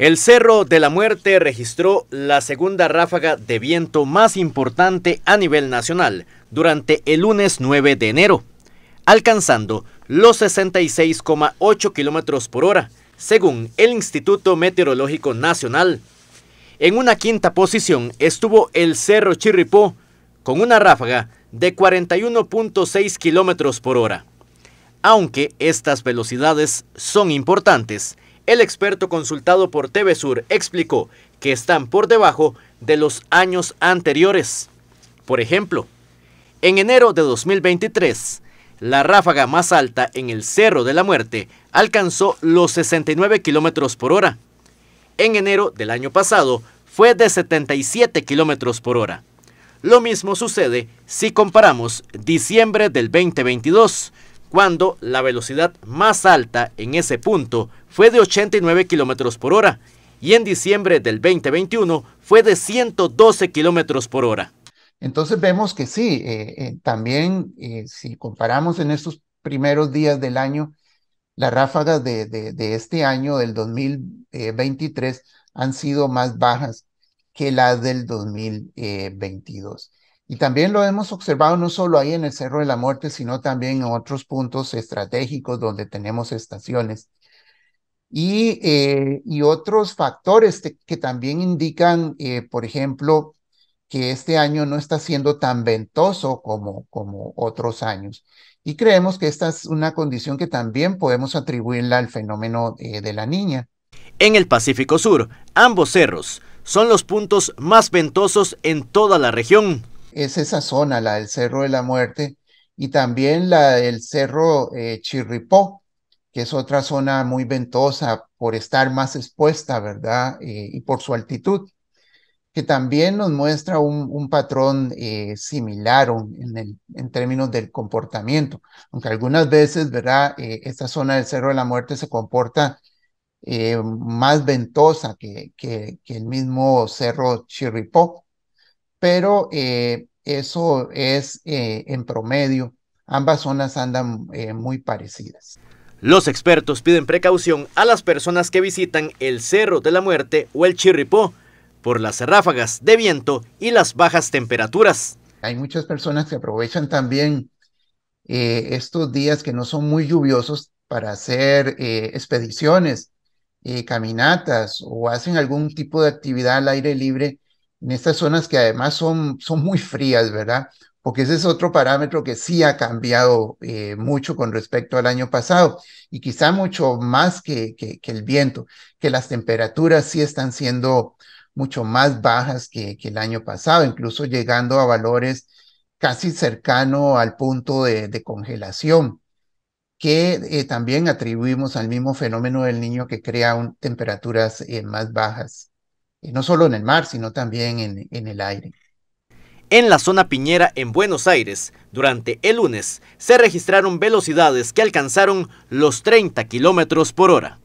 El Cerro de la Muerte registró la segunda ráfaga de viento más importante a nivel nacional durante el lunes 9 de enero, alcanzando los 66,8 kilómetros por hora, según el Instituto Meteorológico Nacional. En una quinta posición estuvo el Cerro Chirripó, con una ráfaga de 41.6 kilómetros por hora. Aunque estas velocidades son importantes, el experto consultado por TV Sur explicó que están por debajo de los años anteriores. Por ejemplo, en enero de 2023, la ráfaga más alta en el Cerro de la Muerte alcanzó los 69 kilómetros por hora. En enero del año pasado fue de 77 kilómetros por hora. Lo mismo sucede si comparamos diciembre del 2022, cuando la velocidad más alta en ese punto fue de 89 kilómetros por hora y en diciembre del 2021 fue de 112 kilómetros por hora. Entonces vemos que sí, eh, eh, también eh, si comparamos en estos primeros días del año, las ráfagas de, este año, del 2023, han sido más bajas que las del 2022. Y también lo hemos observado no solo ahí en el Cerro de la Muerte, sino también en otros puntos estratégicos donde tenemos estaciones. Y, eh, otros factores que también indican, eh, por ejemplo, que este año no está siendo tan ventoso como, otros años. Y creemos que esta es una condición que también podemos atribuirla al fenómeno eh, de la niña. En el Pacífico Sur, ambos cerros son los puntos más ventosos en toda la región es esa zona, la del Cerro de la Muerte, y también la del Cerro eh, Chirripó, que es otra zona muy ventosa por estar más expuesta, ¿verdad? Eh, y por su altitud, que también nos muestra un, patrón eh, similar en, términos del comportamiento, aunque algunas veces, ¿verdad? esta zona del Cerro de la Muerte se comporta más ventosa que, que el mismo Cerro Chirripó pero eh, eso es eh, en promedio. Ambas zonas andan eh, muy parecidas. Los expertos piden precaución a las personas que visitan el Cerro de la Muerte o el Chirripó por las ráfagas de viento y las bajas temperaturas. Hay muchas personas que aprovechan también estos días que no son muy lluviosos para hacer expediciones, caminatas o hacen algún tipo de actividad al aire libre en estas zonas que además son, son muy frías, ¿verdad? Porque ese es otro parámetro que sí ha cambiado eh, mucho con respecto al año pasado y quizá mucho más que, que, el viento, que las temperaturas sí están siendo mucho más bajas que, que el año pasado, incluso llegando a valores casi cercano al punto de, congelación, que eh, también atribuimos al mismo fenómeno del niño que crea temperaturas eh, más bajas. Eh, no solo en el mar, sino también en, en el aire. En la zona piñera en Buenos Aires, durante el lunes, se registraron velocidades que alcanzaron los 30 kilómetros por hora.